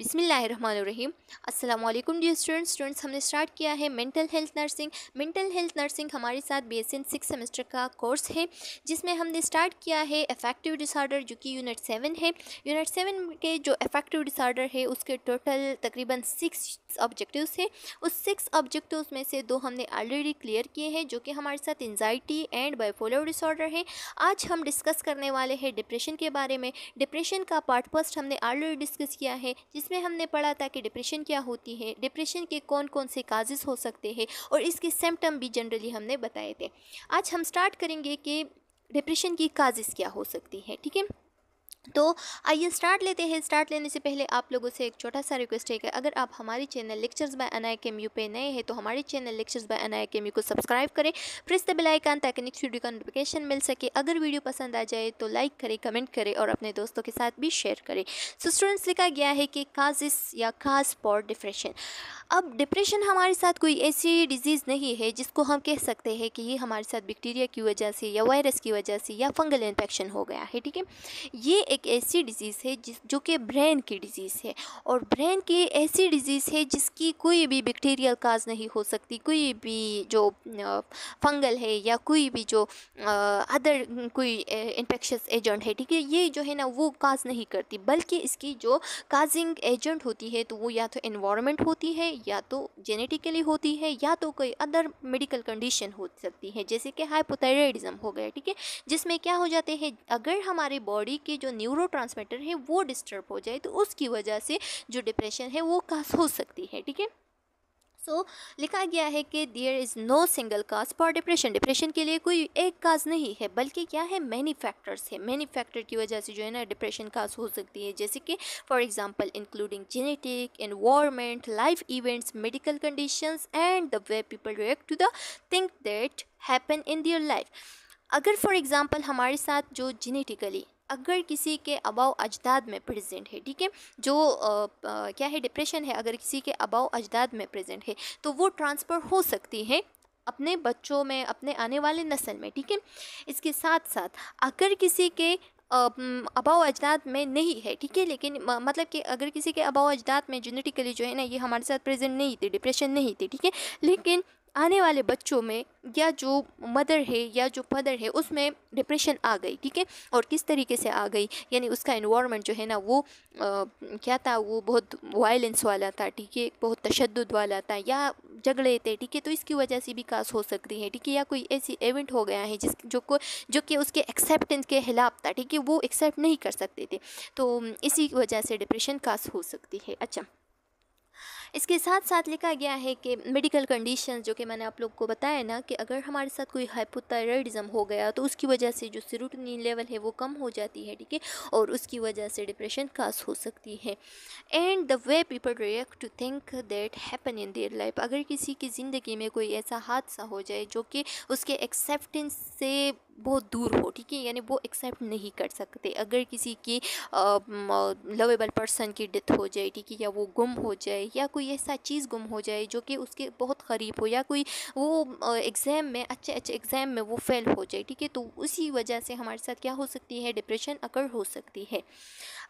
बिसमीम् अल्लाम dear students students हमने start किया है mental health nursing mental health nursing हमारे साथ B S N six semester का कोर्स है जिसमें हमने स्टार्ट किया है अफेक्टिव डिसऑर्डर जो कि यूनिट सेवन है यूनिट सेवन के जो अफेक्टिव डिसऑर्डर है उसके टोटल तकरीबन सिक्स ऑब्जेक्टिव हैं उस सिक्स ऑब्जेक्टिव में से दो हमने ऑलरेडी क्लियर किए हैं जो कि हमारे साथ एनजाइटी एंड बाइपोलर डिसऑर्डर है आज हम डिस्कस करने वाले हैं डिप्रेशन के बारे में डिप्रेशन का पार्ट फर्स्ट हमने ऑलरेडी डिस्कस किया है जिस जिसमें हमने पढ़ा था कि डिप्रेशन क्या होती है डिप्रेशन के कौन कौन से काजेज़ हो सकते हैं और इसके सिम्टम भी जनरली हमने बताए थे आज हम स्टार्ट करेंगे कि डिप्रेशन की काजेज़ क्या हो सकती है ठीक है तो आइए स्टार्ट लेते हैं स्टार्ट लेने से पहले आप लोगों से एक छोटा सा रिक्वेस्ट है कि अगर आप हमारे चैनल लेक्चर्स बाय अनाय के यू पे नए हैं तो हमारे चैनल लेक्चर्स बाय अनाय के यू को सब्सक्राइब करें प्रेस द बेल आइकन ताकि नेक्स्ट वीडियो का नोटिफिकेशन मिल सके अगर वीडियो पसंद आ जाए तो लाइक करें कमेंट करें और अपने दोस्तों के साथ भी शेयर करें सो स्टूडेंट्स लिखा गया है कि काजिस या काज फॉर डिप्रेशन अब डिप्रेशन हमारे साथ कोई ऐसी डिजीज़ नहीं है जिसको हम कह सकते हैं कि ये हमारे साथ बैक्टीरिया की वजह से या वायरस की वजह से या फंगल इन्फेक्शन हो गया है ठीक है ये एक ऐसी डिज़ीज़ है जिस जो कि ब्रेन की डिज़ीज़ है और ब्रेन की ऐसी डिज़ीज़ है जिसकी कोई भी बैक्टीरियल काज नहीं हो सकती कोई भी जो फंगल है या कोई भी जो अदर कोई इन्फेक्शस एजेंट है ठीक है ये जो है ना वो काज नहीं करती बल्कि इसकी जो काजिंग एजेंट होती है तो वो या तो इन्वामेंट होती है या तो जेनेटिकली होती है या तो कोई अदर मेडिकल कंडीशन हो सकती है जैसे कि हाइपोथायरेडिज्म हो गया ठीक है जिसमें क्या हो जाते हैं अगर हमारे बॉडी के जो न्यूरो हैं वो डिस्टर्ब हो जाए तो उसकी वजह से जो डिप्रेशन है वो काज हो सकती है ठीक है सो so, लिखा गया है कि there is no single cause for depression depression के लिए कोई एक काज नहीं है बल्कि क्या है मैनी फैक्टर्स है मैनी फैक्टर की वजह से जो है ना डिप्रेशन काज हो सकती है जैसे कि for example including genetic environment life events medical conditions and the way people react to the think that happen in their life अगर फॉर एग्ज़ाम्पल हमारे साथ जो जेनेटिकली अगर किसी के अबाव अजदाद में प्रेजेंट है ठीक है जो आ, आ, क्या है डिप्रेशन है अगर किसी के अबाव अजदाद में प्रेजेंट है तो वो ट्रांसफ़र हो सकती है अपने बच्चों में अपने आने वाले नस्ल में ठीक है इसके साथ साथ अगर किसी के अबाव अजदाद में नहीं है ठीक है लेकिन मतलब कि अगर किसी के अबाव अजदाद में जेनेटिकली जो है ना ये हमारे साथ प्रेजेंट नहीं थे डिप्रेशन नहीं थी ठीक है लेकिन आने वाले बच्चों में या जो मदर है या जो फदर है उसमें डिप्रेशन आ गई ठीक है और किस तरीके से आ गई यानी उसका इन्वामेंट जो है ना वो आ, क्या था वो बहुत वायलेंस वाला था ठीक है बहुत तशद वाला था या झगड़े थे ठीक है तो इसकी वजह से भी कास हो सकती है ठीक है या कोई ऐसी इवेंट हो गया है जिस जो को जो कि उसके एक्सेप्टेंस के खिलाफ था ठीक है वो एक्सेप्ट नहीं कर सकते थे तो इसी वजह से डिप्रेशन कास हो सकती है अच्छा इसके साथ साथ लिखा गया है कि मेडिकल कंडीशन जो कि मैंने आप लोग को बताया ना कि अगर हमारे साथ कोई हाइपोथायरॉयडिज्म हो गया तो उसकी वजह से जो सीरोटोनिन लेवल है वो कम हो जाती है ठीक है और उसकी वजह से डिप्रेशन कास हो सकती है and the way people react to think that happen in their life अगर किसी की ज़िंदगी में कोई ऐसा हादसा हो जाए जो कि उसके एक्सेप्टेंस से बहुत दूर हो ठीक है यानी वो एक्सेप्ट नहीं कर सकते अगर किसी की लवेबल पर्सन की डेथ हो जाए ठीक है या वो गुम हो जाए या कोई ऐसा चीज़ गुम हो जाए जो कि उसके बहुत करीब हो या कोई वो एग्ज़ाम में अच्छे अच्छे एग्ज़ाम में वो फेल हो जाए ठीक है तो उसी वजह से हमारे साथ क्या हो सकती है डिप्रेशन अकर हो सकती है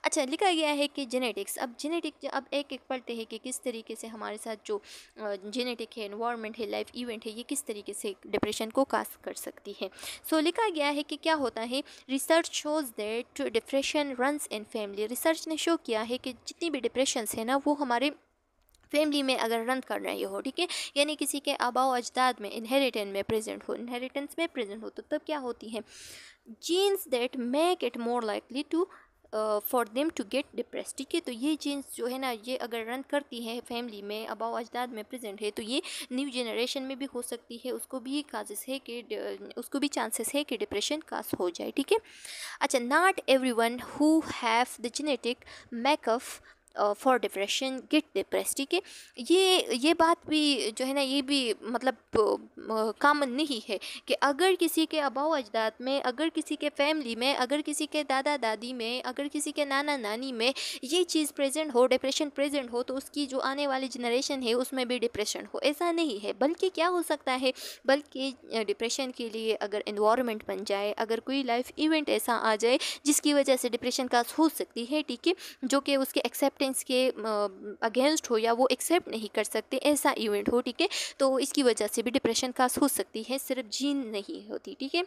अच्छा लिखा गया है कि जेनेटिक्स अब जेनेटिक अब एक एक पढ़ते हैं कि किस तरीके से हमारे साथ जो जेनेटिक है इन्वामेंट है लाइफ इवेंट है ये किस तरीके से डिप्रेशन को कास्ट कर सकती है सो so, लिखा गया है कि क्या होता है research shows that depression runs in family research ने शो किया है कि जितनी भी डिप्रेशन है ना वो हमारे फैमिली में अगर रन कर रहे हो ठीक है यानी किसी के आबाओ अजदाद में इनहेरिटेंस में प्रेजेंट हो इनहेरिटेंस में प्रेजेंट हो तो तब क्या होती है genes that make it more likely to for them to get depress ठीक है तो ये जीन्स जो है ना ये अगर रन करती है फैमिली में अबाव अजदाद में प्रेजेंट है तो ये न्यू जनरेशन में भी हो सकती है उसको भी काजेस है कि उसको भी चांसेस है कि डिप्रेशन काज हो जाए ठीक है अच्छा not every one who have the genetic makeup for depression get depress ठीक है ये ये बात भी जो है ना ये भी मतलब कामन नहीं है कि अगर किसी के अबाव अजदाद में अगर किसी के फैमिली में अगर किसी के दादा दादी में अगर किसी के नाना नानी में ये चीज़ प्रेजेंट हो डिप्रेशन प्रेजेंट हो तो उसकी जो आने वाली जनरेशन है उसमें भी डिप्रेशन हो ऐसा नहीं है बल्कि क्या हो सकता है बल्कि डिप्रेशन के लिए अगर इन्वामेंट बन जाए अगर कोई लाइफ इवेंट ऐसा आ जाए जिसकी वजह से डिप्रेशन का हो सकती है ठीक है जो कि उसके एक्सेप्ट एक्सेप्टेंस के अगेंस्ट हो या वो एक्सेप्ट नहीं कर सकते ऐसा इवेंट हो ठीक है तो इसकी वजह से भी डिप्रेशन खास हो सकती है सिर्फ जीन नहीं होती ठीक है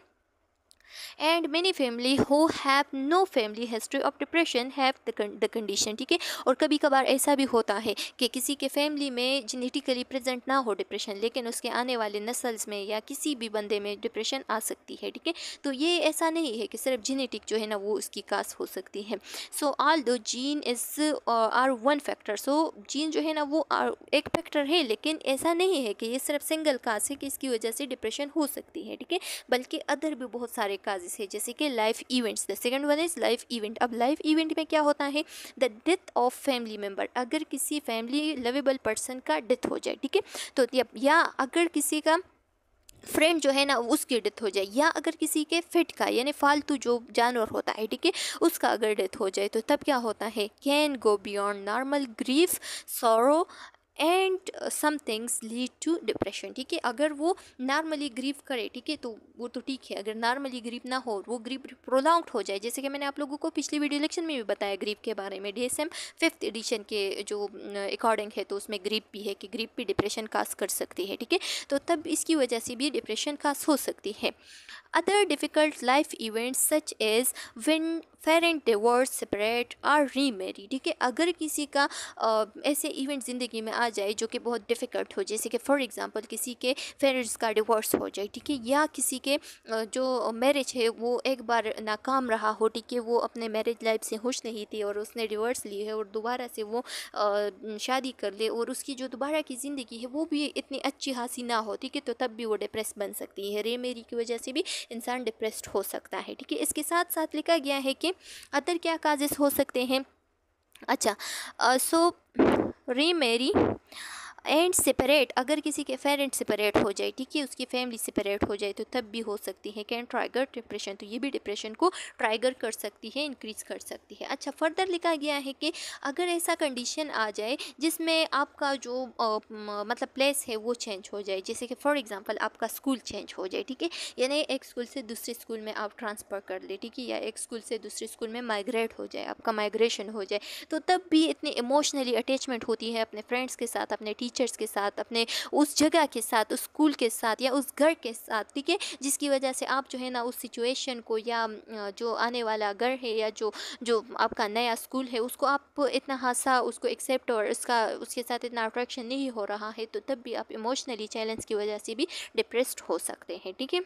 and many family who have no family history of depression have the condition ठीक है और कभी कभार ऐसा भी होता है कि किसी के फैमिली में जेनेटिकली प्रेजेंट ना हो डिप्रेशन लेकिन उसके आने वाले नस्ल्स में या किसी भी बंदे में डिप्रेशन आ सकती है ठीक है तो ये ऐसा नहीं है कि सिर्फ जेनेटिक जो है ना वो उसकी कास हो सकती है so although gene is are one factor so gene जो है ना वो आर, एक फैक्टर है लेकिन ऐसा नहीं है कि ये सिर्फ सिंगल कास है कि इसकी वजह से डिप्रेशन हो सकती है ठीक है बल्कि अदर भी बहुत सारे काजेज है जैसे कि life events the second one is life event अब लाइफ इवेंट में क्या होता है the death of family member अगर किसी फैमिली लवेबल पर्सन का डेथ हो जाए ठीक है तो या अगर किसी का फ्रेंड जो है ना उसकी डेथ हो जाए या अगर किसी के फिट का यानी फालतू जो जानवर होता है ठीक है उसका अगर डेथ हो जाए तो तब क्या होता है can go beyond normal grief sorrow and some things lead to depression ठीक है अगर वो नॉर्मली ग्रीव करे ठीक है तो वो तो ठीक है अगर नॉर्मली ग्रीव ना हो वो ग्रीव प्रोलाउंड हो जाए जैसे कि मैंने आप लोगों को पिछली वीडियो इलेक्शन में भी बताया ग्रीव के बारे में D S M fifth edition के जो अकॉर्डिंग है तो उसमें ग्रीप भी है कि ग्रीप भी डिप्रेशन कास कर सकती है ठीक है तो तब इसकी वजह से भी डिप्रेशन कास हो सकती है other difficult life events such as when fair and divorce separate और रीमेरी ठीक है अगर किसी का आ, ऐसे इवेंट ज़िंदगी में आ जाए जो कि बहुत डिफ़िकल्ट हो जैसे कि फॉर एग्ज़ाम्पल किसी के पेरेंट्स का डिवोर्स हो जाए ठीक है या किसी के जो मैरिज है वो एक बार नाकाम रहा हो ठीक है वो अपने मैरिज लाइफ से खुश नहीं थी और उसने डिवोर्स ली है और दोबारा से वो शादी कर ले और उसकी जो दोबारा की ज़िंदगी है वो भी इतनी अच्छी हासी ना होती कि तो तब भी वो डिप्रेस बन सकती है रे मेरी की वजह से भी इंसान डिप्रेस्ड हो सकता है ठीक है इसके साथ साथ लिखा गया है कि हैं अतर क्या काजेस हो सकते हैं अच्छा सो रीमेरी एंड सेपरेट अगर किसी के पेरेंट सेपरेट हो जाए ठीक है उसकी फैमिली सेपरेट हो जाए तो तब भी हो सकती है कैन ट्राइगर डिप्रेशन तो ये भी डिप्रेशन को ट्राइगर कर सकती है इंक्रीज़ कर सकती है अच्छा फर्दर लिखा गया है कि अगर ऐसा कंडीशन आ जाए जिसमें आपका जो आ, मतलब प्लेस है वो चेंज हो जाए जैसे कि फॉर एग्ज़ाम्पल आपका स्कूल चेंज हो जाए ठीक है यानी एक स्कूल से दूसरे स्कूल में आप ट्रांसफ़र कर ले ठीक है या एक स्कूल से दूसरे स्कूल में माइग्रेट हो जाए आपका माइग्रेशन हो जाए तो तब भी इतनी इमोशनली अटैचमेंट होती है अपने फ्रेंड्स के साथ अपने टीचर टीचर्स के साथ अपने उस जगह के साथ उस स्कूल के साथ या उस घर के साथ ठीक है जिसकी वजह से आप जो है ना उस सिचुएशन को या जो आने वाला घर है या जो जो आपका नया स्कूल है उसको आप इतना हादसा उसको एक्सेप्ट और उसका उसके साथ इतना अट्रैक्शन नहीं हो रहा है तो तब भी आप इमोशनली चैलेंज की वजह से भी डिप्रेस्ड हो सकते हैं ठीक है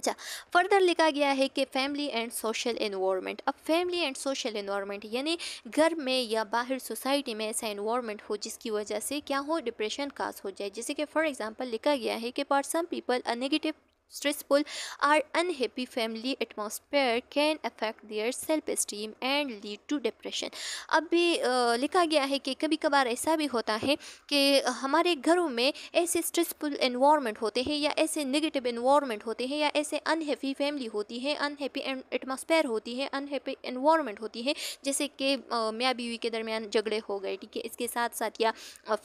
अच्छा फर्दर लिखा गया है कि फैमिली एंड सोशल इन्वामेंट अब फैमिली एंड सोशल इन्वामेंट यानी घर में या बाहर सोसाइटी में ऐसा इन्वामेंट हो जिसकी वजह से क्या हो डिप्रेशन काज हो जाए जैसे कि फॉर एग्जांपल लिखा गया है कि for some people a negative stressful or unhappy family atmosphere can affect their self esteem and lead to depression अब भी आ, लिखा गया है कि कभी कभार ऐसा भी होता है कि हमारे घरों में ऐसे स्ट्रेसफुल इन्वामेंट होते हैं या ऐसे नेगेटिव इन्वामेंट होते हैं या ऐसे अनहैप्पी फैमिली होती है अनहैप्पी एटमोसफेयर होती है अनहैप्पी इन्वामेंट होती है जैसे कि मियाँ बीवी के दरमियान झगड़े हो गए ठीक है इसके साथ साथ या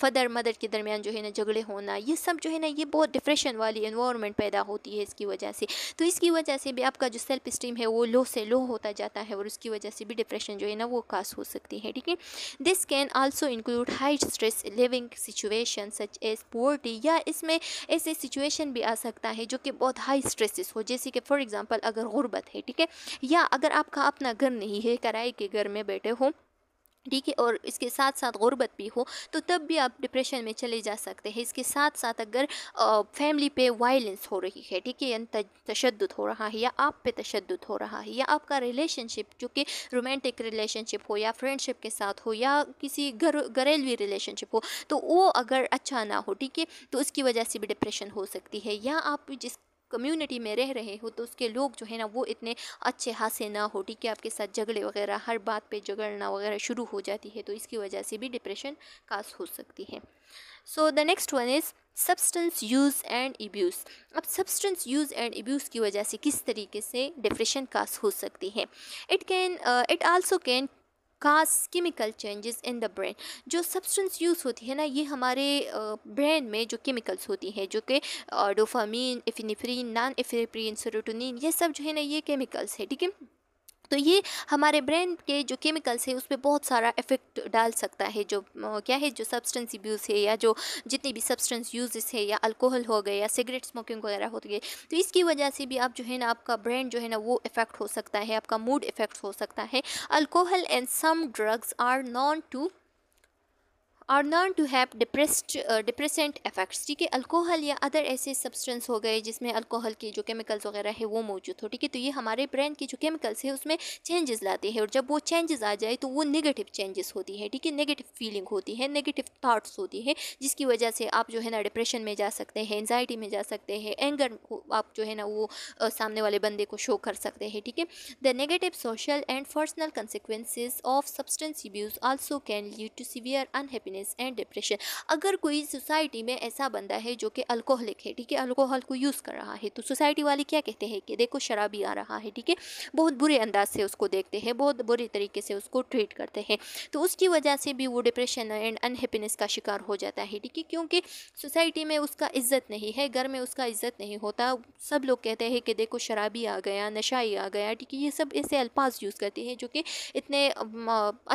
फदर मदर के दरमियान जो है ना झगड़े होना ये सब जो है ना ये बहुत डिप्रेशन वाली इन्वामेंट पैदा होती है है इसकी वजह से तो इसकी वजह से भी आपका जो सेल्फ स्टीम है वो लो से लो होता जाता है और उसकी वजह से भी डिप्रेशन जो है ना वो कास हो सकती है ठीक है this can also include high stress living situation such as poverty या इसमें ऐसे सिचुएशन भी आ सकता है जो कि बहुत हाई स्ट्रेसिस हो जैसे कि फॉर एग्ज़ाम्पल अगर गुर्बत है ठीक है या अगर आपका अपना घर नहीं है कराई के घर में बैठे हो ठीक है और इसके साथ साथ गुर्बत भी हो तो तब भी आप डिप्रेशन में चले जा सकते हैं इसके साथ साथ अगर फैमिली पे वायलेंस हो रही है ठीक है यानी तशद हो रहा है या आप पे तशद हो रहा है या आपका रिलेशनशिप जो कि रोमांटिक रिलेशनशिप हो या फ्रेंडशिप के साथ हो या किसी घर घरेलवी रिलेशनशिप हो तो वो अगर अच्छा ना हो ठीक है तो उसकी वजह से भी डिप्रेशन हो सकती है या आप जिस कम्युनिटी में रह रहे हो तो उसके लोग जो है ना वो इतने अच्छे हासे ना हो ठीक है आपके साथ झगड़े वगैरह हर बात पर झगड़ना वगैरह शुरू हो जाती है तो इसकी वजह से भी डिप्रेशन काज हो सकती है so the next one is substance use and abuse अब सब्सटेंस यूज़ एंड एब्यूज़ की वजह से किस तरीके से डिप्रेशन कास हो सकती है it can it also can cause chemical changes in the brain जो सब्सटेंस यूज़ होती है ना ये हमारे ब्रेन में जो केमिकल्स होती हैं जो कि डोफामीन एफिनिफ्रीन नॉन एफिनिफ्रीन सरोटोनिन ये सब जो है ना ये केमिकल्स है ठीक है तो ये हमारे ब्रेन के जो केमिकल्स है उस पर बहुत सारा इफ़ेक्ट डाल सकता है जो क्या है जो सब्सटेंस यूज़ है या जो जितने भी सब्सटेंस यूजेस है या अल्कोहल हो गए या सिगरेट स्मोकिंग वगैरह हो गई तो इसकी वजह से भी आप जो है ना आपका ब्रेन जो है ना वो इफ़ेक्ट हो सकता है आपका मूड इफ़ेक्ट हो सकता है alcohol and some drugs are known to are known to have depressed depressant effects ठीक है अल्कोहल या अदर ऐसे सब्सटेंस हो गए जिसमें अल्कोहल के जो केमिकल्स वगैरह है वो मौजूद हो ठीक है तो ये हमारे ब्रेन के जो केमिकल्स है उसमें चेंजेस लाते हैं और जब वो चेंजेस आ जाए तो वो नेगेटिव चेंजेस होती है ठीक है नेगेटिव फीलिंग होती है नेगेटिव थाट्स होती है जिसकी वजह से आप जो है ना डिप्रेशन में जा सकते हैं एनजाइटी में जा सकते हैं एंगर आप जो है ना वो uh, सामने वाले बंदे को शो कर सकते हैं ठीक है the negative social and personal consequences of substance use also can lead to severe unhappiness loneliness and depression अगर कोई सोसाइटी में ऐसा बंदा है जो कि अल्कोहलिक है ठीक है अल्कोहल को यूज़ कर रहा है तो सोसाइटी वाले क्या कहते हैं कि देखो शराबी आ रहा है ठीक है बहुत बुरे अंदाज से उसको देखते हैं बहुत बुरे तरीके से उसको ट्रीट करते हैं तो उसकी वजह से भी वो डिप्रेशन एंड अनहैप्पीनेस का शिकार हो जाता है ठीक है क्योंकि सोसाइटी में उसका इज्जत नहीं है घर में उसका इज्जत नहीं होता सब लोग कहते हैं कि देखो शराबी आ गया नशाई आ गया ठीक है ये सब ऐसे अल्फाज यूज़ करते हैं जो कि इतने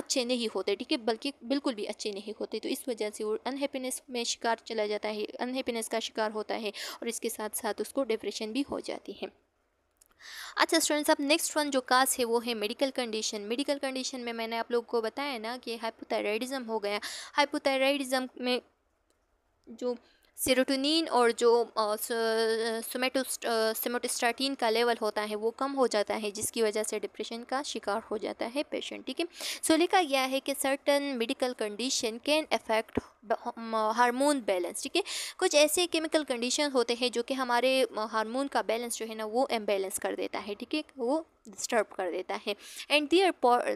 अच्छे नहीं होते ठीक है बल्कि बिल्कुल भी अच्छे नहीं होते होती तो इस वजह से वो अनहैप्पीनेस में शिकार चला जाता है अनहैप्पीनेस का शिकार होता है और इसके साथ साथ उसको डिप्रेशन भी हो जाती है अच्छा स्टूडेंट्स अब नेक्स्ट वन जो काज है वो है मेडिकल कंडीशन मेडिकल कंडीशन में मैंने आप लोग को बताया ना कि हाइपोथायराइडिज्म हो गया हाइपोथायराइडिज्म में जो सीरोटोनिन और जो सोमेटोस्टाटीन का लेवल होता है वो कम हो जाता है जिसकी वजह से डिप्रेशन का शिकार हो जाता है पेशेंट ठीक है सो लिखा गया है कि certain medical condition can affect hormone balance ठीक है कुछ ऐसे केमिकल कंडीशन होते हैं जो कि हमारे हार्मोन का बैलेंस जो है ना वो एम्बेलेंस कर देता है ठीक है वो डिस्टर्ब कर देता है and their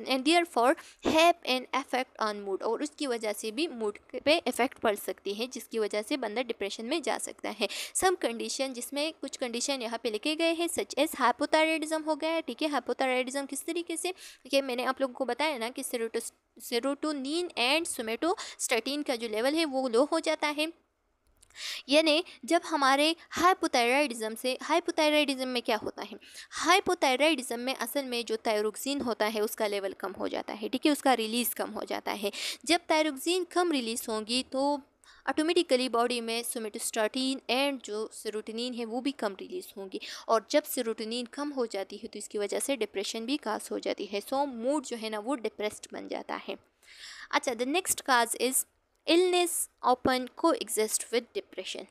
and their for happen affect on mood और उसकी वजह से भी मूड पे इफेक्ट पड़ सकती है जिसकी वजह से बंदा डिप्रेशन में जा सकता है सम कंडीशन जिसमें कुछ कंडीशन यहाँ पे लिखे गए हैं सच एस हाइपोथायरेडिज्म हो गया है ठीक है हाइपोथायरेडिज्म किस तरीके से ये मैंने आप लोगों को बताया ना कि सेरोटो सेरोटोनिन एंड सोमेटोस्टेटिन का जो लेवल है वो लो हो जाता है यानी जब हमारे हाइपोथायराइडिज्म से हाइपोथायराइडिज्म में क्या होता है हाइपोथायराइडिज्म में असल में जो थायरोक्सिन होता है उसका लेवल कम हो जाता है ठीक है उसका रिलीज़ कम हो जाता है जब थायरोक्सिन कम रिलीज़ होगी तो ऑटोमेटिकली बॉडी में सोमेटोस्टाटीन एंड जो सिरोटनिन है वो भी कम रिलीज़ होंगी और जब सिरोटनिन कम हो जाती है तो इसकी वजह से डिप्रेशन भी काज हो जाती है सो मूड जो है ना वो डिप्रेस्ड बन जाता है अच्छा the next cause is illness often coexist with depression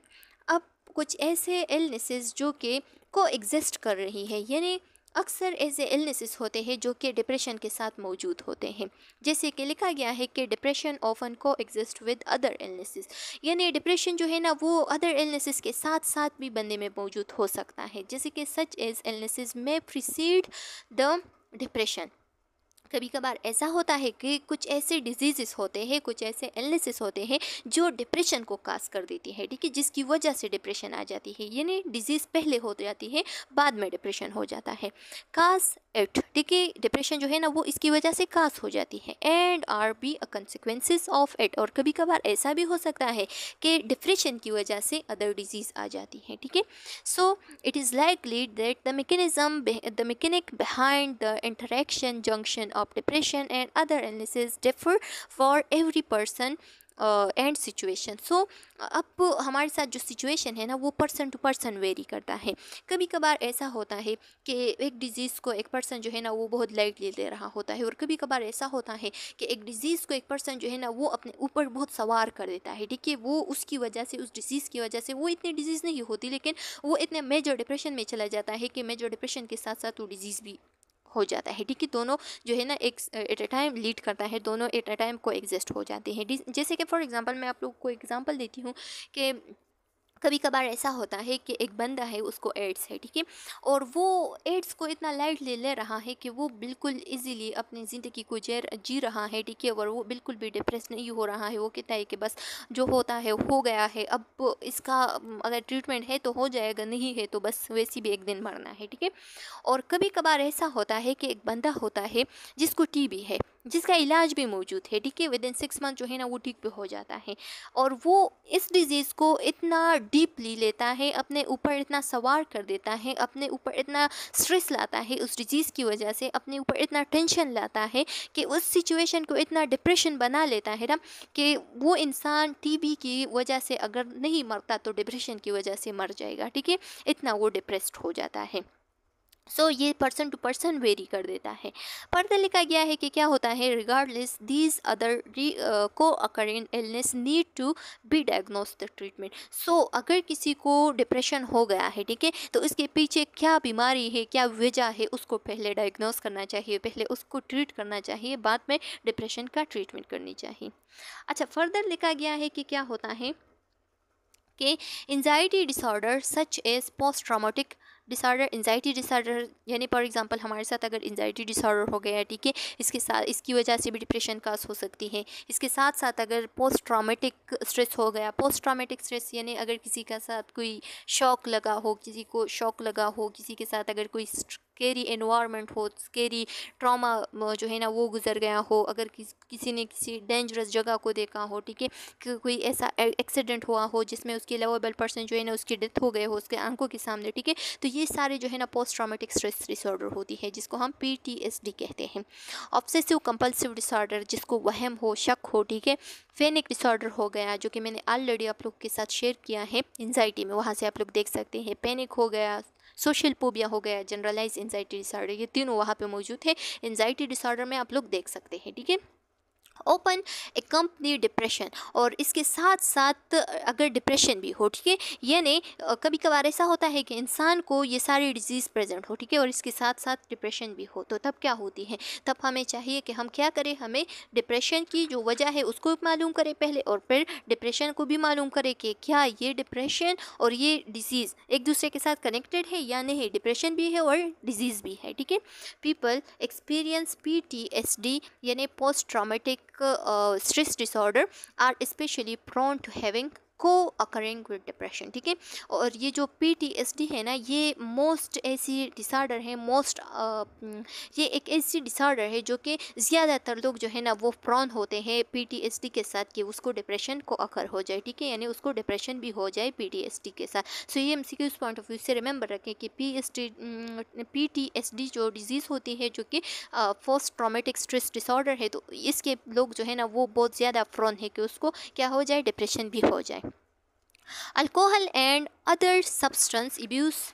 अब कुछ ऐसे इलनेसेस जो कि को एग्जिस्ट कर रही हैं यानी अक्सर ऐसे इलनेसेस होते हैं जो कि डिप्रेशन के साथ मौजूद होते हैं जैसे कि लिखा गया है कि depression often coexist with other illnesses यानी डिप्रेशन जो है ना वो अदर इलनेसेस के साथ साथ भी बंदे में मौजूद हो सकता है जैसे कि सच एज इलनेसेस में प्रिसीड द डिप्रेशन कभी कभार ऐसा होता है कि कुछ ऐसे डिजीज़ होते हैं कुछ ऐसे एलनेसेस होते हैं जो डिप्रेशन को कास कर देती है ठीक है जिसकी वजह से डिप्रेशन आ जाती है यानी डिजीज़ पहले हो जाती है बाद में डिप्रेशन हो जाता है कास इट ठीक है डिप्रेशन जो है ना वो इसकी वजह से कास हो जाती है and or be a consequences of it और कभी कभार ऐसा भी हो सकता है कि डिप्रेशन की वजह से अदर डिजीज़ आ जाती है ठीक है so it is likely that the mechanism the mechanic behind the interaction junction of of depression and other illnesses differ for every person and situation so अब हमारे साथ जो सिचुएशन है ना वो पर्सन टू पर्सन वेरी करता है कभी कभार ऐसा होता है कि एक डिज़ीज़ को एक पर्सन जो है ना वो बहुत लाइटली ले रहा होता है और कभी कभार ऐसा होता है कि एक डिज़ीज़ को एक पर्सन जो है ना वो अपने ऊपर बहुत सवार कर देता है ठीक है वो उसकी वजह से उस डिज़ीज़ की वजह से वो इतनी डिजीज़ नहीं होती लेकिन वो इतने मेजर डिप्रेशन में चला जाता है कि मेजर डिप्रेशन के साथ साथ वो डिज़ीज़ भी हो जाता है ठीक है दोनों जो है ना एक एट अ टाइम लीड करता है दोनों at a time coexist हो जाते हैं जैसे कि फॉर एग्ज़ाम्पल मैं आप लोग को एग्ज़ाम्पल देती हूँ कि कभी कभार ऐसा होता है कि एक बंदा है उसको एड्स है ठीक है और वो एड्स को इतना लाइट ले रहा है कि वो बिल्कुल इजीली अपनी ज़िंदगी को जेर जी रहा है ठीक है और वो बिल्कुल भी डिप्रेस नहीं हो रहा है वो कहता है कि बस जो होता है हो गया है अब इसका अगर ट्रीटमेंट है तो हो जाएगा नहीं है तो बस वैसे भी एक दिन मरना है ठीक है और कभी कभार ऐसा होता है कि एक बंदा होता है जिसको टी है जिसका इलाज भी मौजूद है ठीक है विद इन सिक्स मंथ जो है ना वो ठीक भी हो जाता है और वो इस डिज़ीज़ को इतना डीपली लेता है अपने ऊपर इतना सवार कर देता है अपने ऊपर इतना स्ट्रेस लाता है उस डिजीज़ की वजह से अपने ऊपर इतना टेंशन लाता है कि उस सिचुएशन को इतना डिप्रेशन बना लेता है ना कि वो इंसान टी की वजह से अगर नहीं मरता तो डिप्रेशन की वजह से मर जाएगा ठीक है इतना वो डिप्रेस्ड हो जाता है सो so, ये पर्सन टू पर्सन वेरी कर देता है पर्दा तो लिखा गया है कि क्या होता है regardless these other co-occurring illness need to be the treatment so अगर किसी को डिप्रेशन हो गया है ठीक है तो इसके पीछे क्या बीमारी है क्या वजह है उसको पहले डायग्नोस करना चाहिए पहले उसको ट्रीट करना चाहिए बाद में डिप्रेशन का ट्रीटमेंट करनी चाहिए अच्छा फर्दर लिखा गया है कि क्या होता है कि anxiety disorder such as post traumatic disorder anxiety disorder यानी फॉर एग्जांपल हमारे साथ अगर एनजाइटी डिसऑर्डर हो गया ठीक है इसके साथ इसकी वजह से भी डिप्रेशन काज हो सकती है इसके साथ साथ अगर पोस्ट ट्रामेटिक स्ट्रेस हो गया पोस्ट ट्रामेटिक स्ट्रेस यानी अगर किसी का साथ कोई शौक लगा हो किसी को शौक लगा हो किसी के साथ अगर कोई स्केरी इन्वायरमेंट हो स्केरी ट्रॉमा जो है ना वो गुजर गया हो अगर किस, किसी ने किसी डेंजरस जगह को देखा हो ठीक है कोई ऐसा एक्सीडेंट हुआ हो जिसमें उसके लेवेबल पर्सन जो है ना उसकी डेथ हो गए हो उसके आंखों के सामने ठीक है तो ये सारे जो है ना पोस्ट ट्रामेटिक स्ट्रेस डिसऑर्डर होती है जिसको हम पी कहते हैं ऑब्सेसिव कंपल्सिव डिसऑर्डर जिसको वहम हो शक हो ठीक है फेनिक डिसऑर्डर हो गया जो कि मैंने ऑलरेडी आप लोग के साथ शेयर किया है एनजाइटी में वहाँ से आप लोग देख सकते हैं पैनिक हो गया सोशल पोबिया हो गया जनरलाइज एनजाइटी डिसऑर्डर ये तीनों वहाँ पे मौजूद है एनजाइटी डिसऑर्डर में आप लोग देख सकते हैं ठीक है ओपन ए कंपनी डिप्रेशन और इसके साथ साथ अगर डिप्रेशन भी हो ठीक है यानी कभी कभार ऐसा होता है कि इंसान को ये सारी डिजीज़ प्रेजेंट हो ठीक है और इसके साथ साथ डिप्रेशन भी हो तो तब क्या होती है तब हमें चाहिए कि हम क्या करें हमें डिप्रेशन की जो वजह है उसको भी मालूम करें पहले और फिर डिप्रेशन को भी मालूम करें कि क्या ये डिप्रेशन और ये डिजीज़ एक दूसरे के साथ कनेक्टेड है या नहीं डिप्रेशन भी है और डिजीज़ भी है ठीक है people experience P T S D यानी post traumatic Uh, stress disorder are especially prone to having co-occurring with depression ठीक है और ये जो पीटीएसडी है ना ये मोस्ट ऐसी डिसऑर्डर है मोस्ट हम्म, ये एक ऐसी डिसऑर्डर है जो कि ज़्यादातर लोग जो है ना वो प्रॉन होते हैं पीटीएसडी के साथ कि उसको डिप्रेशन को अकर हो जाए ठीक है यानी उसको डिप्रेशन भी हो जाए पीटीएसडी के साथ सो ये एम उस पॉइंट ऑफ व्यू से रिमेंबर रखें कि पी पीटीएसडी हम्म, जो डिज़ीज़ होती है जो कि फर्स्ट ट्रामेटिक स्ट्रेस डिसऑर्डर है तो इसके लोग जो है ना वो बहुत ज़्यादा प्रॉन है कि उसको क्या हो जाए डिप्रेशन भी हो जाए alcohol and other substance abuse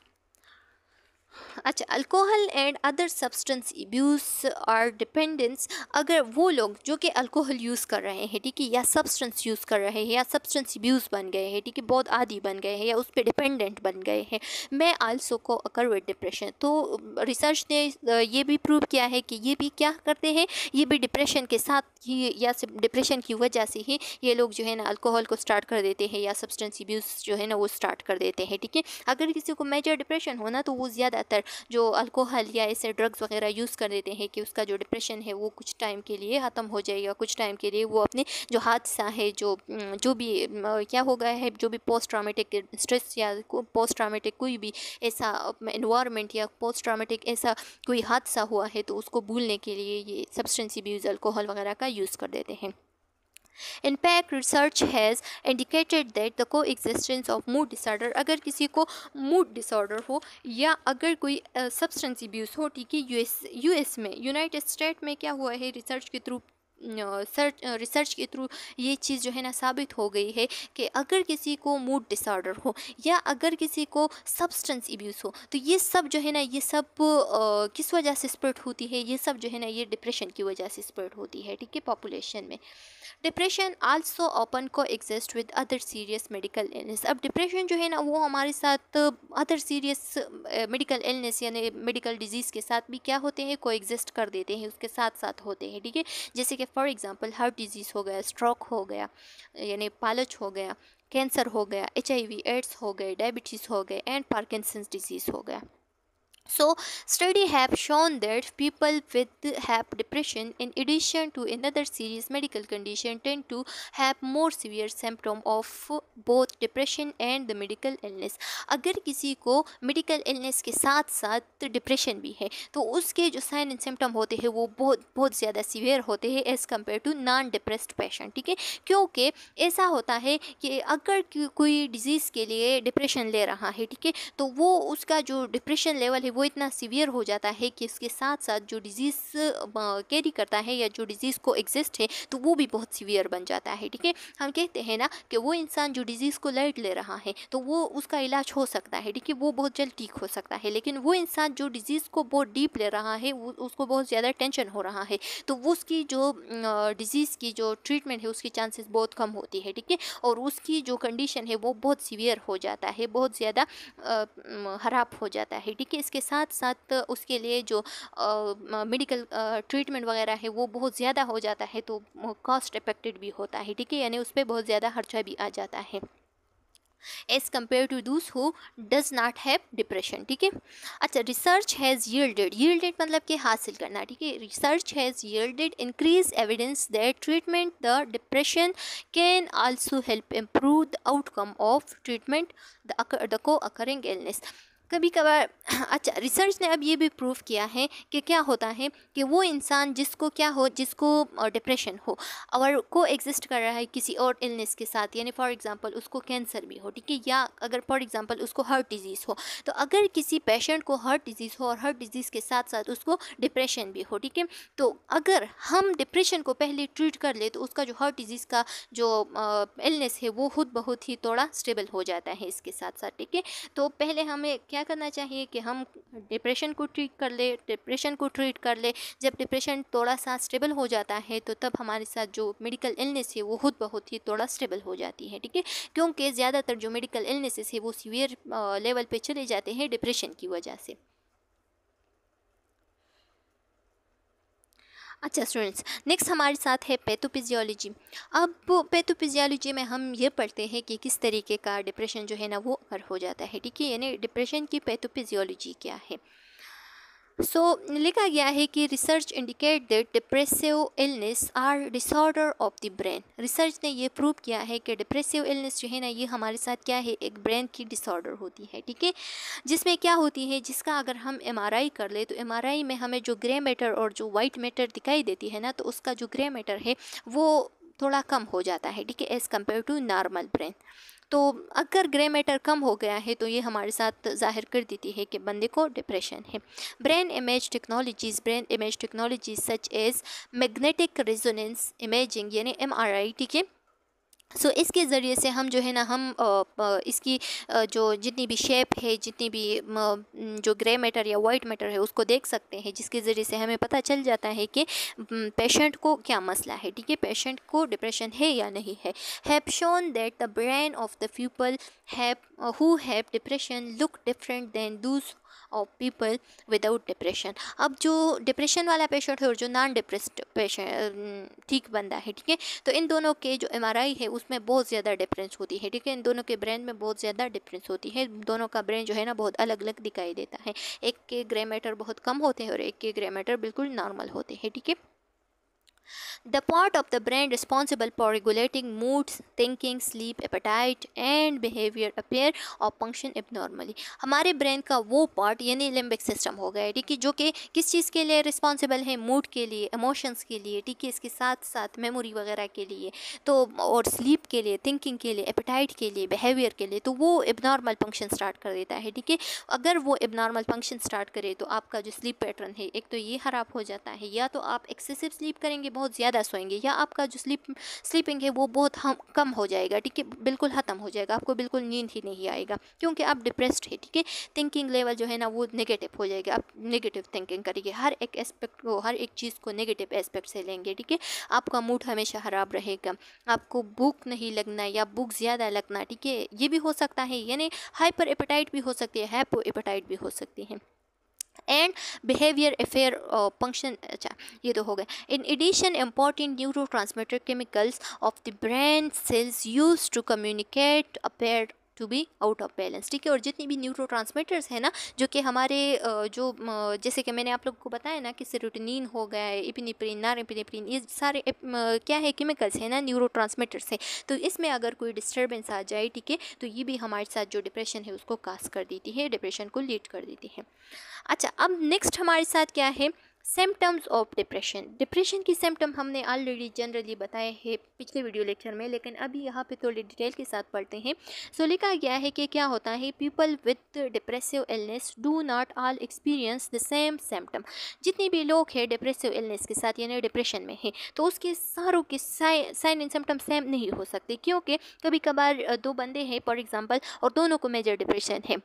अच्छा alcohol and other substance abuse और डिपेंडेंस अगर वो लोग जो कि अल्कोहल यूज़ कर रहे हैं ठीक है या सब्सटेंस यूज़ कर रहे हैं या सब्सटेंस एब्यूज बन गए हैं ठीक है बहुत आदि बन गए हैं या उस पर डिपेंडेंट बन गए हैं मैं also co-occur with depression तो रिसर्च ने ये भी प्रूव किया है कि ये भी क्या करते हैं ये भी डिप्रेशन के साथ ही या डिप्रेशन की वजह से ही ये लोग जो है ना अल्कोहल को स्टार्ट कर देते हैं या सब्सटेंस एब्यूज जो है ना वो स्टार्ट कर देते हैं ठीक है अगर किसी को मेजर डिप्रेशन होना तो वो ज़्यादातर जो अल्कोहल या ऐसे ड्रग्स वगैरह यूज़ कर देते हैं कि उसका जो डिप्रेशन है वो कुछ टाइम के लिए ख़त्म हो जाएगा कुछ टाइम के लिए वो अपने जो हादसा है जो हम्म, जो भी क्या हो गया है जो भी पोस्ट ट्रामेटिक स्ट्रेस या पोस्ट ट्रामेटिक कोई भी ऐसा इन्वामेंट या पोस्ट ट्रामेटिक ऐसा कोई हादसा हुआ है तो उसको भूलने के लिए ये भी यूज़ अल्कोहल वगैरह का यूज़ कर देते हैं in fact research has indicated that the coexistence of mood disorder अगर किसी को मूड डिसऑर्डर हो या अगर कोई सब्सटेंस uh, अब्यूज़ हो ठीक है यूएस यूएस में यूनाइटेड स्टेट में क्या हुआ है रिसर्च के थ्रू सर्च रिसर्च के थ्रू ये चीज़ जो है ना साबित हो गई है कि अगर किसी को मूड डिसऑर्डर हो या अगर किसी को सब्सटेंस एब्यूज हो तो ये सब जो है ना ये सब आ, किस वजह से स्प्रेड होती है ये सब जो है ना ये डिप्रेशन की वजह से स्प्रेड होती है ठीक है पॉपुलेशन में depression also often coexist with other serious medical illness अब डिप्रेशन जो है ना वो हमारे साथ अदर सीरियस मेडिकल इलनेस यानी मेडिकल डिजीज़ के साथ भी क्या होते हैं को एग्जिस्ट कर देते हैं उसके साथ साथ होते हैं ठीक है जैसे कि फॉर एग्ज़ाम्पल हार्ट डिजीज़ हो गया स्ट्रोक हो गया यानी पालच हो गया कैंसर हो गया एच एड्स हो गए डायबिटीज़ हो गए एंड पार्किंसंस डिजीज़ हो गया So, study have shown that people with have depression in addition to another serious medical condition tend to have more severe symptom of both depression and the medical illness. agar kisi ko medical illness ke sath sath depression bhi hai to uske jo sign and symptom hote हैं wo bahut bahut zyada severe hote हैं as compared to non depressed patient theek hai kyunki aisa hota hai ki agar koi disease ke liye depression le raha hai theek hai to wo uska jo depression level hai वो इतना severe हो जाता है कि इसके साथ साथ जो डिज़ीज़ कैरी करता है या जो डिज़ीज़ को एग्जिस्ट है तो वो भी बहुत सीवियर बन जाता है ठीक है हम कहते हैं ना कि वो इंसान जो डिज़ीज़ को लाइट ले रहा है तो वो उसका इलाज हो सकता है ठीक है वो बहुत जल्द ठीक हो सकता है लेकिन वो इंसान जो डिज़ीज़ को बहुत डीप ले रहा है उसको बहुत ज़्यादा टेंशन हो रहा है तो उसकी जो डिज़ीज़ की जो ट्रीटमेंट है उसकी चांसेस बहुत कम होती है ठीक है और उसकी जो कंडीशन है वो बहुत सीवियर हो जाता है बहुत ज़्यादा ख़राब हो जाता है ठीक है इसके उसके साथ साथ उसके लिए जो मेडिकल ट्रीटमेंट वगैरह है वो बहुत ज़्यादा हो जाता है तो कॉस्ट इफेक्टेड भी होता है ठीक है यानी उस पर बहुत ज़्यादा खर्चा भी आ जाता है as compare to those who does not have depression ठीक है अच्छा रिसर्च हैज़ यील्डेड यील्डेड मतलब कि हासिल करना ठीक है research has yielded increase evidence that treatment the depression can also help improve the outcome of treatment the co-occurring illness कभी कभार अच्छा रिसर्च ने अब ये भी प्रूव किया है कि क्या होता है कि वो इंसान जिसको क्या हो जिसको डिप्रेशन हो और को एग्जिस्ट कर रहा है किसी और इलनेस के साथ यानी फॉर एग्जांपल उसको कैंसर भी हो ठीक है या अगर फॉर एग्जांपल उसको हार्ट डिजीज़ हो तो अगर किसी पेशेंट को हार्ट डिजीज़ हो और हार्ट डिजीज़ के साथ साथ उसको डिप्रेशन भी हो ठीक है तो अगर हम डिप्रेशन को पहले ट्रीट कर ले तो उसका जो हार्ट डिजीज़ का जो इलनेस है वो खुद बहुत ही थोड़ा स्टेबल हो जाता है इसके साथ साथ ठीक है तो पहले हमें क्या क्या करना चाहिए कि हम डिप्रेशन हम्म। को ट्रीट कर ले डिप्रेशन को ट्रीट कर ले जब डिप्रेशन थोड़ा सा स्टेबल हो जाता है तो तब हमारे साथ जो मेडिकल इलनेस है वो खुद बहुत ही थोड़ा स्टेबल हो जाती है ठीक है क्योंकि ज़्यादातर जो मेडिकल इलनेसेस है वो सीवियर लेवल पर चले जाते हैं डिप्रेशन की वजह से अच्छा स्टूडेंट्स नेक्स्ट हमारे साथ है पैथोपिजियोलॉजी अब पैथोपिजियोलॉजी में हम ये पढ़ते हैं कि किस तरीके का डिप्रेशन जो है ना वो अगर हो जाता है ठीक है यानी डिप्रेशन की पैथोपिजियोलॉजी क्या है सो so, लिखा गया है कि research indicate that depressive illness are disorder of the brain research ने ये प्रूव किया है कि डिप्रेसिव इलनेस जो है ना ये हमारे साथ क्या है एक ब्रेन की डिसऑर्डर होती है ठीक है जिसमें क्या होती है जिसका अगर हम एम कर ले तो एम में हमें जो ग्रे मैटर और जो वाइट मैटर दिखाई देती है ना तो उसका जो ग्रे मैटर है वो थोड़ा कम हो जाता है ठीक है as compare to normal brain तो अगर ग्रे मैटर कम हो गया है तो ये हमारे साथ जाहिर कर देती है कि बंदे को डिप्रेशन है brain image technologies brain image technology such as magnetic resonance imaging यानी एम ठीक है सो so, इसके ज़रिए से हम जो है ना हम इसकी जो जितनी भी शेप है जितनी भी जो ग्रे मैटर या वाइट मैटर है उसको देख सकते हैं जिसके ज़रिए से हमें पता चल जाता है कि पेशेंट को क्या मसला है ठीक है पेशेंट को डिप्रेशन है या नहीं है have shown that the brain of the people have who have depression look different than those of people without depression अब जो डिप्रेशन वाला पेशेंट है और जो नॉन डिप्रेस्ड पेशेंट ठीक बंदा है ठीक है तो इन दोनों के जो एम है उसमें बहुत ज़्यादा डिफरेंस होती है ठीक है इन दोनों के ब्रेन में बहुत ज़्यादा डिफरेंस होती है दोनों का ब्रेन जो है ना बहुत अलग अलग दिखाई देता है एक के ग्रे मैटर बहुत कम होते हैं और एक के ग्रे मैटर बिल्कुल नॉर्मल होते हैं ठीक है The part of the brain responsible for regulating moods, thinking, sleep, appetite and behavior appear or function abnormally. हमारे ब्रेन का वो पार्ट यानी लिम्बिक सिस्टम हो गया है ठीक है जो कि किस चीज़ के लिए रिस्पॉन्सिबल है मूड के लिए इमोशंस के लिए ठीक है इसके साथ साथ मेमोरी वगैरह के लिए तो और स्लीप के लिए थिंकिंग के लिए एपेटाइट के लिए बिहेवियर के लिए तो वो एबनॉर्मल फंक्शन स्टार्ट कर देता है ठीक है अगर वो एबनॉर्मल फंक्शन स्टार्ट करे तो आपका जो स्लीप पैटर्न है एक तो ये ख़राब हो जाता है या तो आप एक्सेसिव स्लीप करेंगे बहुत ज़्यादा सोएंगे या आपका जो स्लीप स्लीपिंग है वो बहुत हम कम हो जाएगा ठीक है बिल्कुल ख़त्म हो जाएगा आपको बिल्कुल नींद ही नहीं आएगा क्योंकि आप डिप्रेस्ड है ठीक है थिंकिंग लेवल जो है ना वो नेगेटिव हो जाएगा आप नेगेटिव थिंकिंग करेंगे हर एक एस्पेक्ट को हर एक चीज़ को नेगेटिव एस्पेक्ट से लेंगे ठीक है आपका मूड हमेशा ख़राब रहेगा आपको भूख नहीं लगना या भूख ज़्यादा लगना ठीक है ये भी हो सकता है यानी हाइपर एपेटाइट भी हो सकती है हाइपो एपेटाइट भी हो सकती है एंड बिहेवियर अफेयर फंक्शन अच्छा ये तो हो गए in addition important neurotransmitter chemicals of the brain cells use to communicate appear to be out of balance ठीक है और जितनी भी न्यूरो हैं ना जो कि हमारे जो जैसे कि मैंने आप लोग को बताया ना कि सेरोटनिन हो गया है इपिनिप्रिन नारिपिनिप्रिन ये सारे क्या है केमिकल्स हैं ना न्यूरो हैं तो इसमें अगर कोई डिस्टर्बेंस आ जाए ठीक है तो ये भी हमारे साथ जो डिप्रेशन है उसको कास्ट कर देती है डिप्रेशन को लीड कर देती है अच्छा अब नेक्स्ट हमारे साथ क्या है सिम्टम्स ऑफ डिप्रेशन डिप्रेशन की सिम्टम हमने ऑलरेडी जनरली बताए हैं पिछले वीडियो लेक्चर में लेकिन अभी यहाँ पे थोड़ी डिटेल के साथ पढ़ते हैं सो so, लिखा गया है कि क्या होता है people with depressive illness do not all experience the same symptom जितने भी लोग हैं डिप्रेसिव इलनेस के साथ यानी डिप्रेशन में हैं तो उसके सारों के साइन एंड सिम्टम सेम नहीं हो सकते क्योंकि कभी कभार दो बंदे हैं फॉर एग्ज़ाम्पल और दोनों को मेजर डिप्रेशन है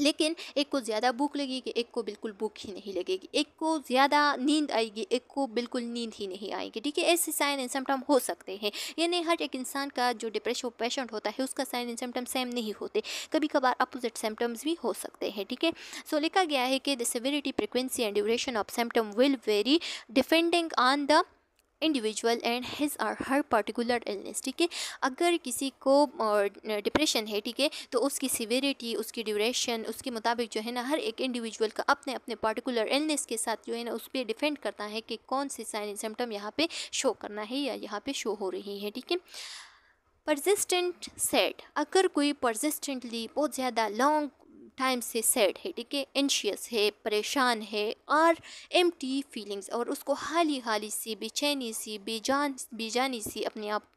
लेकिन एक को ज़्यादा भूख लगेगी एक को बिल्कुल भूख ही नहीं लगेगी एक को ज़्यादा नींद आएगी एक को बिल्कुल नींद ही नहीं आएगी ठीक है ऐसे साइन एंड सिम्टम हो सकते हैं यानी हर एक इंसान का जो डिप्रेशन पेशेंट होता है उसका साइन एंड सिम्टम सेम नहीं होते कभी कभार अपोजिट सिम्टम्स भी हो सकते हैं ठीक है सो लिखा गया है कि the severity frequency and duration of symptom will vary depending on the individual and his or her particular illness ठीक है अगर किसी को डिप्रेशन है ठीक है तो उसकी सिवेरिटी उसकी ड्यूरेशन उसके मुताबिक जो है ना हर एक इंडिविजुअल का अपने अपने पार्टिकुलर इलनेस के साथ जो है ना उस पर डिपेंड करता है कि कौन सी साइन सिम्टम यहाँ पे शो करना है या यहाँ पे शो हो रही है ठीक है परसिस्टेंट सेट अगर कोई परसिस्टेंटली बहुत ज़्यादा लॉन्ग टाइम्स से सैड है ठीक है एनशियस है परेशान है और एम फीलिंग्स और उसको हाली हाली सी बेचैनी सी बेजान बेजानी सी अपने आप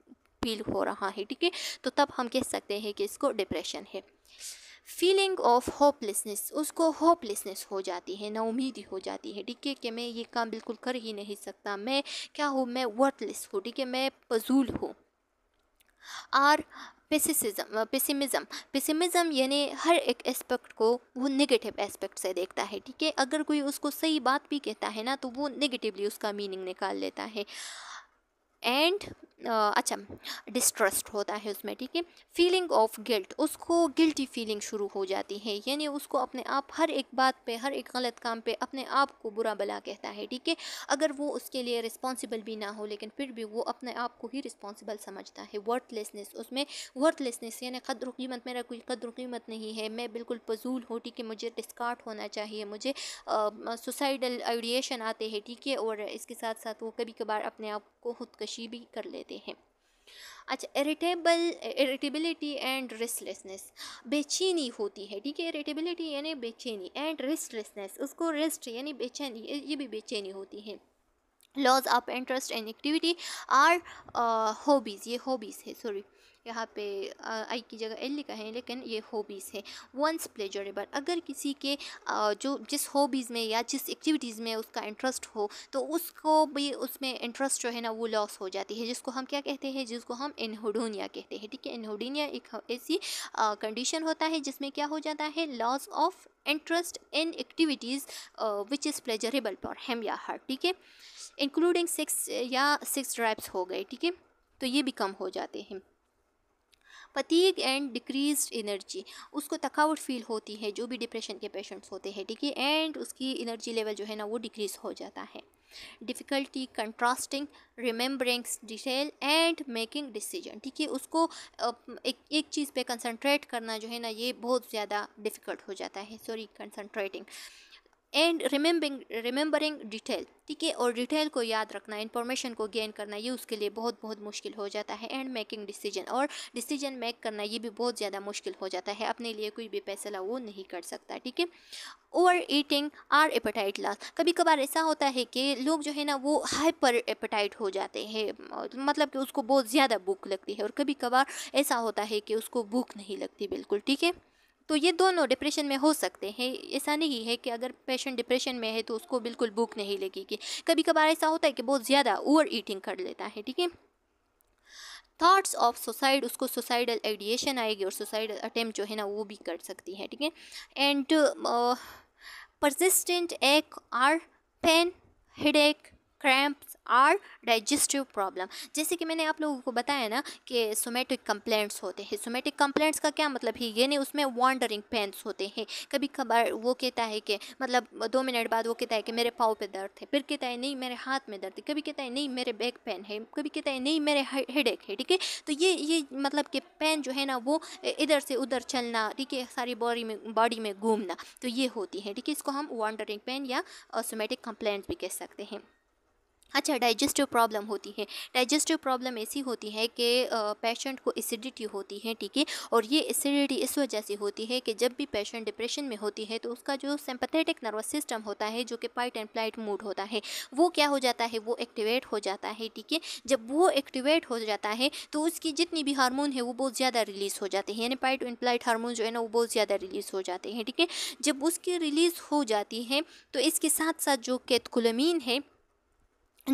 फील हो रहा है ठीक है तो तब हम कह सकते हैं कि इसको डिप्रेशन है फीलिंग ऑफ होपलेसनेस उसको होपलेसनेस हो जाती है नाउमीदी हो जाती है ठीक है कि मैं ये काम बिल्कुल कर ही नहीं सकता मैं क्या हूँ मैं वर्थलेस हूँ ठीक है मैं पजूल हूँ और पेसिसिज्म पेसिमिज़म पेसिमिज़म यानी हर एक एस्पेक्ट को वो नेगेटिव एस्पेक्ट से देखता है ठीक है अगर कोई उसको सही बात भी कहता है ना तो वो नेगेटिवली उसका मीनिंग निकाल लेता है एंड uh, अच्छा डिस्ट्रस्ट होता है उसमें ठीक है फीलिंग ऑफ गिल्ट उसको गिल्टी फीलिंग शुरू हो जाती है यानी उसको अपने आप हर एक बात पे हर एक गलत काम पे अपने आप को बुरा भला कहता है ठीक है अगर वो उसके लिए रिस्पॉन्सिबल भी ना हो लेकिन फिर भी वो अपने आप को ही रिस्पॉन्सिबल समझता है वर्थलेसनेस उसमें वर्थलेसनेस यानी कदर कीमत मेरा कोई कदर कीमत नहीं है मैं बिल्कुल फजूल हूँ ठीक है मुझे डिस्कार्ट होना चाहिए मुझे सुसाइडल आइडिएशन आते हैं ठीक है और इसके साथ साथ वो कभी कभार अपने आप को खुदकश खुदकशी भी कर लेते हैं अच्छा इरिटेबल इरिटेबिलिटी एंड रेस्टलेसनेस बेचैनी होती है ठीक है इरिटेबिलिटी यानी बेचैनी एंड रेस्टलेसनेस उसको रेस्ट यानी बेचैनी ये भी बेचैनी होती है loss of interest and activity or hobbies ये हॉबीज़ है सॉरी यहाँ पे आई की जगह एल लिखा है लेकिन ये हॉबीज़ है वंस प्लेजरेबल अगर किसी के जो जिस हॉबीज़ में या जिस एक्टिविटीज़ में उसका इंटरेस्ट हो तो उसको भी उसमें इंटरेस्ट जो है ना वो लॉस हो जाती है जिसको हम क्या कहते हैं जिसको हम इनहोडोनिया कहते हैं ठीक है इनहोडोनिया एक ऐसी कंडीशन होता है जिसमें क्या हो जाता है loss of interest in activities which is pleasurable for him या हार्ट ठीक है इंक्लूडिंग सिक्स या सिक्स ड्राइव्स हो गए ठीक है तो ये भी कम हो जाते हैं फतीक एंड डिक्रीज एनर्जी उसको थकावट फील होती है जो भी डिप्रेशन के पेशेंट्स होते हैं ठीक है एंड उसकी एनर्जी लेवल जो है ना वो डिक्रीज़ हो जाता है difficulty contrasting remembering detail and making decision ठीक है उसको एक एक चीज़ पे कंसंट्रेट करना जो है ना ये बहुत ज़्यादा डिफ़िकल्ट हो जाता है sorry concentrating and remembering remembering detail ठीक है और डिटेल को याद रखना इन्फॉर्मेशन को गेन करना ये उसके लिए बहुत बहुत मुश्किल हो जाता है एंड मेकिंग डिसीजन और डिसीजन मेक करना ये भी बहुत ज़्यादा मुश्किल हो जाता है अपने लिए कोई भी फैसला वो नहीं कर सकता ठीक है overeating or appetite loss कभी कभार ऐसा होता है कि लोग जो है ना वो हाइपर एपेटाइट हो जाते हैं मतलब कि उसको बहुत ज़्यादा भूख लगती है और कभी कभार ऐसा होता है कि उसको भूख नहीं लगती बिल्कुल ठीक है तो ये दोनों डिप्रेशन में हो सकते हैं ऐसा नहीं है कि अगर पेशेंट डिप्रेशन में है तो उसको बिल्कुल भूख नहीं लगेगी कभी कभार ऐसा होता है कि बहुत ज़्यादा ओवर ईटिंग कर लेता है ठीक है थाट्स ऑफ सुसाइड उसको सुसाइडल एडिएशन आएगी और सुसाइडल अटैम्प्ट जो है ना वो भी कर सकती है ठीक है and persistent ache or pain headache cramps और डाइजेस्टिव प्रॉब्लम जैसे कि मैंने आप लोगों को बताया ना कि सोमेटिक कंप्लेंट्स होते हैं सोमेटिक कंप्लेंट्स का क्या मतलब है यानी उसमें वॉन्डरिंग पेंस होते हैं कभी कभार वो कहता है कि मतलब दो मिनट बाद वो कहता है कि मेरे पाँव पे दर्द है फिर कहता है नहीं मेरे हाथ में दर्द है कभी कहता है नहीं मेरे बैक पेन है कभी कहता है नहीं मेरे हेड एक है ठीक है तो ये ये मतलब कि पेन जो है ना वो इधर से उधर चलना ठीक है सारी बॉडी में बॉडी में घूमना तो ये होती है ठीक है इसको हम वॉन्डरिंग पेन या सोमेटिक कंप्लेंट्स भी कह सकते हैं अच्छा डाइजेस्टिव प्रॉब्लम होती है डाइजेस्टिव प्रॉब्लम ऐसी होती है कि पेशेंट को एसिडिटी होती है ठीक है और ये एसिडिटी इस वजह से होती है कि जब भी पेशेंट डिप्रेशन में होती है तो उसका जो सिंपथेटिक नर्वस सिस्टम होता है जो कि पाइट एंड फ्लाइट मूड होता है वो क्या हो जाता है वो एक्टिवेट हो जाता है ठीक है जब वो एक्टिवेट हो जाता है तो उसकी जितनी भी हारमोन है वो बहुत ज़्यादा रिलीज़ हो जाते हैं यानी पाइट एंड फ्लाइट हारमोन जो है ना वो बहुत ज़्यादा रिलीज़ हो जाते हैं ठीक है जब उसकी रिलीज़ हो जाती है तो इसके साथ साथ जो कैथकुलमीन है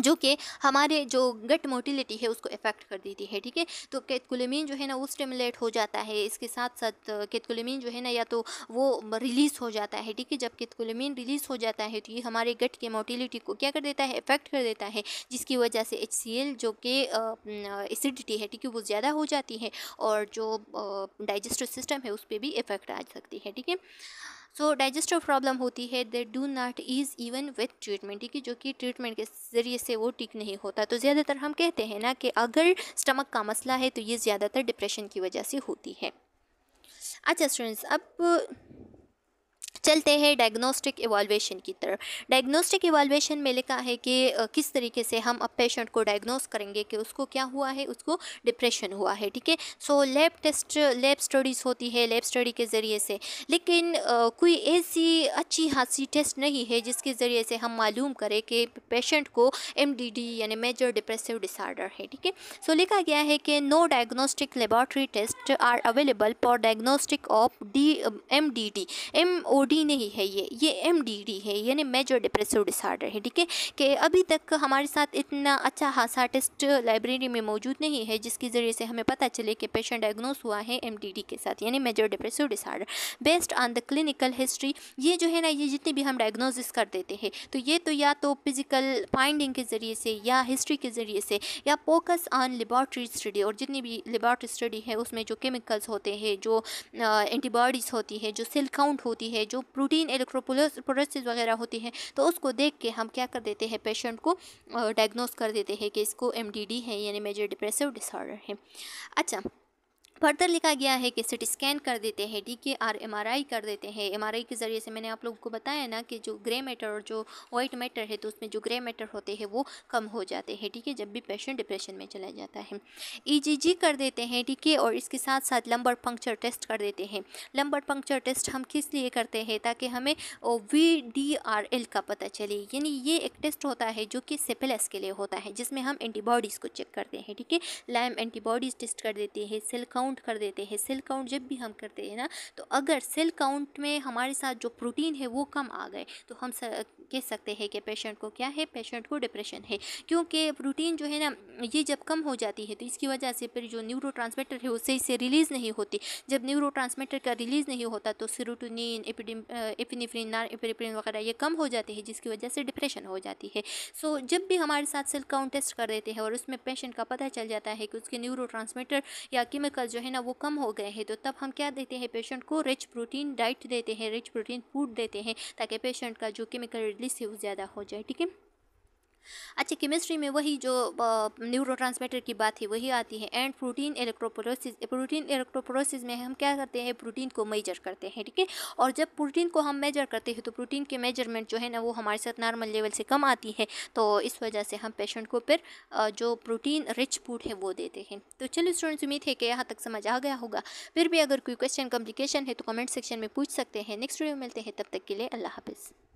जो कि हमारे जो गट मोटिलिटी है उसको इफ़ेक्ट कर देती है ठीक है तो कैतकुलमीन जो है ना वो स्टिमुलेट हो जाता है इसके साथ साथ कैतकुलमीन जो है ना या तो वो रिलीज़ हो जाता है ठीक है जब कैतकुलमीन रिलीज़ हो जाता है तो ये हमारे गट के मोटिलिटी को क्या कर देता है इफ़ेक्ट कर देता है जिसकी वजह से एच जो कि एसिडिटी है ठीक है वो ज़्यादा हो जाती है और जो डाइजेस्टिव सिस्टम है उस पर भी इफ़ेक्ट आ सकती है ठीक है सो डाइजेस्टिव प्रॉब्लम होती है they do not ease even with treatment ठीक है जो कि ट्रीटमेंट के ज़रिए से वो ठीक नहीं होता तो ज़्यादातर हम कहते हैं ना कि अगर स्टमक का मसला है तो ये ज़्यादातर डिप्रेशन की वजह से होती है अच्छा स्टूडेंट्स अब चलते हैं डायग्नोस्टिक इवालुएशन की तरफ डायग्नोस्टिक इवालुएशन में लिखा है कि किस तरीके से हम अब पेशेंट को डायग्नोस करेंगे कि उसको क्या हुआ है उसको डिप्रेशन हुआ है ठीक है so lab test lab studies होती है लैब स्टडी के ज़रिए से लेकिन आ, कोई ऐसी अच्छी खासी टेस्ट नहीं है जिसके ज़रिए से हम मालूम करें कि पेशेंट को एम यानी मेजर डिप्रेसिव डिसऑर्डर है ठीक है सो लिखा गया है कि no diagnostic laboratory test are available for diagnostic of D M D D M O D नहीं है ये ये एम डी डी है यानी मेजर डिप्रेसिव डिसऑर्डर है ठीक है कि अभी तक हमारे साथ इतना अच्छा हादसा टेस्ट लाइब्रेरी में मौजूद नहीं है जिसके ज़रिए से हमें पता चले कि पेशेंट डायग्नोस हुआ है एम डी डी के साथ यानी major depressive disorder based on the clinical history ये जो है ना ये जितने भी हम डायग्नोसिस कर देते हैं तो ये तो या तो फिज़िकल फाइंडिंग के ज़रिए से या हिस्ट्री के ज़रिए से या फोकस ऑन लेबॉर्ट्री स्टडी और जितनी भी लेबॉर्ट्री स्टडी है उसमें जो केमिकल्स होते हैं जो एंटीबॉडीज़ होती है जो सेल काउंट होती है जो प्रोटीन एलेक्ट्रोपोलोसिस वगैरह होती हैं तो उसको देख के हम क्या कर देते हैं पेशेंट को डायग्नोस कर देते हैं कि इसको एम है यानी मेजर डिप्रेसिव डिसऑर्डर है अच्छा फर्दर लिखा गया है कि सिटी स्कैन कर देते हैं डी के आर एम आर आई कर देते हैं एम आर आई के ज़रिए से मैंने आप लोगों को बताया ना कि जो ग्रे मैटर और जो वाइट मैटर है तो उसमें जो ग्रे मैटर होते हैं वो कम हो जाते हैं ठीक है जब भी पेशेंट डिप्रेशन में चला जाता है ई जी जी कर देते हैं ठीक है और इसके साथ साथ लंबर पंक्चर टेस्ट कर देते हैं लंबर पंक्चर टेस्ट हम किस लिए करते हैं ताकि हमें वी डी आर एल का पता चले यानी ये एक टेस्ट होता है जो कि सिपिलस के लिए होता है जिसमें हम एंटीबॉडीज़ को चेक करते हैं ठीक है लैम एंटीबॉडीज़ टेस्ट कर देते हैं सेल काउंट काउंट कर देते हैं सेल काउंट जब भी हम करते हैं ना तो अगर सेल काउंट में हमारे साथ जो प्रोटीन है वो कम आ गए तो हम कह सकते हैं कि पेशेंट को क्या है पेशेंट को डिप्रेशन है क्योंकि प्रोटीन जो है ना ये जब कम हो जाती है तो इसकी वजह से फिर जो न्यूरो है वो सही से रिलीज़ नहीं होती जब न्यूरो का रिलीज़ नहीं होता तो सीरोटोनिन एपिनिफ्रिन नान एपिनिफ्रिन वगैरह ये कम हो जाते हैं जिसकी वजह से डिप्रेशन हो जाती है सो so, जब भी हमारे साथ सेल काउंट टेस्ट कर देते हैं और उसमें पेशेंट का पता चल जाता है कि उसके न्यूरो या केमिकल जो है ना वो कम हो गए हैं तो तब हम क्या देते हैं पेशेंट को रिच प्रोटीन डाइट देते हैं रिच प्रोटीन फूड देते हैं ताकि पेशेंट का जो केमिकल रिलीज है वो ज़्यादा हो जाए ठीक है अच्छा केमिस्ट्री में वही जो न्यूरो की बात है वही आती है and protein electrophoresis protein electrophoresis में हम क्या करते हैं प्रोटीन को मेजर करते हैं ठीक है और जब प्रोटीन को हम मेजर करते हैं तो प्रोटीन के मेजरमेंट जो है ना वो हमारे साथ नॉर्मल लेवल से कम आती है तो इस वजह से हम पेशेंट को फिर जो प्रोटीन रिच फूड है वो देते हैं तो चलो स्टूडेंट्स उम्मीद है कि यहाँ तक समझ आ गया होगा फिर भी अगर कोई क्वेश्चन कम्प्लिकेशन है तो कमेंट सेक्शन में पूछ सकते हैं नेक्स्ट वीडियो मिलते हैं तब तक के लिए अल्लाह हाफिज़